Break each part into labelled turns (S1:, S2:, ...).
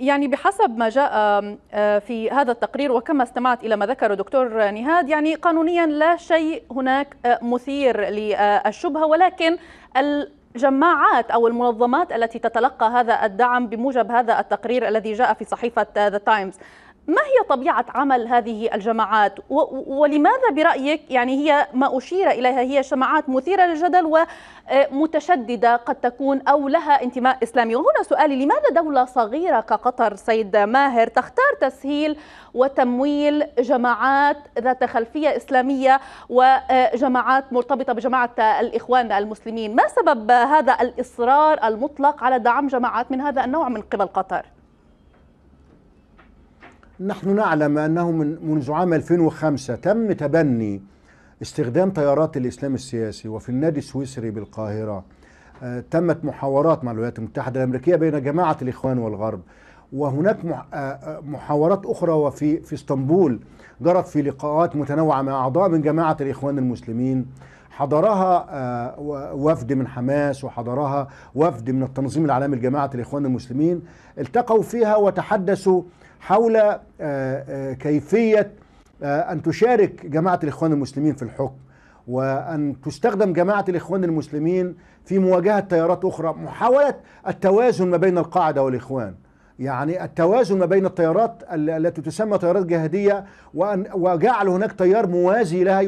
S1: يعني بحسب ما جاء آه، في هذا التقرير وكما استمعت إلى ما ذكر دكتور نهاد يعني قانونيا لا شيء هناك آه، مثير للشبهة ولكن الجماعات أو المنظمات التي تتلقى هذا الدعم بموجب هذا التقرير الذي جاء في صحيفة آه، The Times ما هي طبيعة عمل هذه الجماعات ولماذا برأيك يعني هي ما أشير إليها هي جماعات مثيرة للجدل ومتشددة قد تكون أو لها انتماء إسلامي وهنا سؤالي لماذا دولة صغيرة كقطر سيد ماهر تختار تسهيل وتمويل جماعات ذات خلفية إسلامية وجماعات مرتبطة بجماعة الإخوان المسلمين ما سبب هذا الإصرار المطلق على دعم جماعات من هذا النوع من قبل قطر؟
S2: نحن نعلم أنه من منذ عام 2005 تم تبني استخدام طيارات الإسلام السياسي وفي النادي السويسري بالقاهرة آه، تمت محاورات مع الولايات المتحدة الأمريكية بين جماعة الإخوان والغرب وهناك آه، آه، محاورات أخرى وفي في اسطنبول جرت في لقاءات متنوعة مع أعضاء من جماعة الإخوان المسلمين حضرها وفد من حماس وحضرها وفد من التنظيم العالمي لجماعة الإخوان المسلمين التقوا فيها وتحدثوا حول آه، آه، كيفية آه، أن تشارك جماعة الإخوان المسلمين في الحكم وأن تستخدم جماعة الإخوان المسلمين في مواجهة تيارات أخرى محاولة التوازن ما بين القاعدة والإخوان يعني التوازن ما بين التيارات التي تسمى تيارات جهادية وأن وجعل هناك تيار موازي لها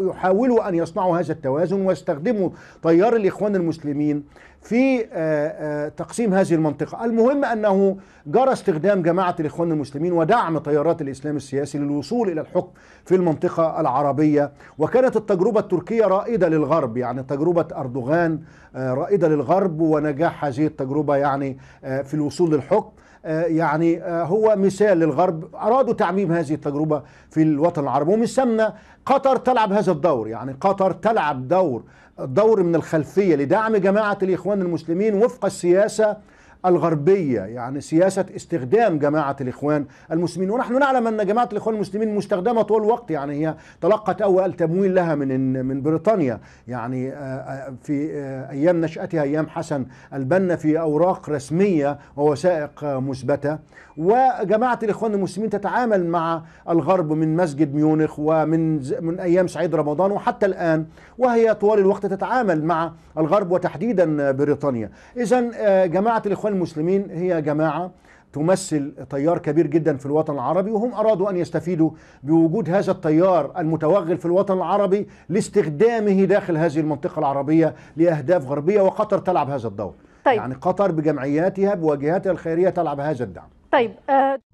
S2: يحاولوا أن يصنعوا هذا التوازن واستخدموا تيار الإخوان المسلمين في آه، آه، تقسيم هذه المنطقة المهم أنه جرى استخدام جماعة الإخوان المسلمين ودعم تيارات الإسلام السياسي للوصول إلى الحكم في المنطقة العربية وكانت التجربة التركية رائدة للغرب يعني تجربة أردوغان آه، رائدة للغرب ونجاح هذه التجربة يعني في الوصول للحكم الحكم آه، يعني آه، هو مثال للغرب أرادوا تعميم هذه التجربة في الوطن العربي ومن ثم قطر تلعب هذا الدور يعني قطر تلعب دور دور من الخلفية لدعم جماعة الإخوان المسلمين وفق السياسة الغربية يعني سياسة استخدام جماعة الإخوان المسلمين ونحن نعلم أن جماعة الإخوان المسلمين مستخدمة طول الوقت يعني هي تلقت أول تمويل لها من من بريطانيا يعني آه، آه، في آه، أيام نشأتها أيام حسن البنا في أوراق رسمية ووثائق مثبتة وجماعة الإخوان المسلمين تتعامل مع الغرب من مسجد ميونخ ومن من أيام سعيد رمضان وحتى الآن وهي طوال الوقت تتعامل مع الغرب وتحديدا بريطانيا إذا جماعة الإخوان المسلمين هي جماعه تمثل تيار كبير جدا في الوطن العربي وهم ارادوا ان يستفيدوا بوجود هذا التيار المتوغل في الوطن العربي لاستخدامه داخل هذه المنطقه العربيه لاهداف غربيه وقطر تلعب هذا الدور. طيب. يعني قطر بجمعياتها بواجهاتها الخيريه تلعب هذا الدعم. طيب أه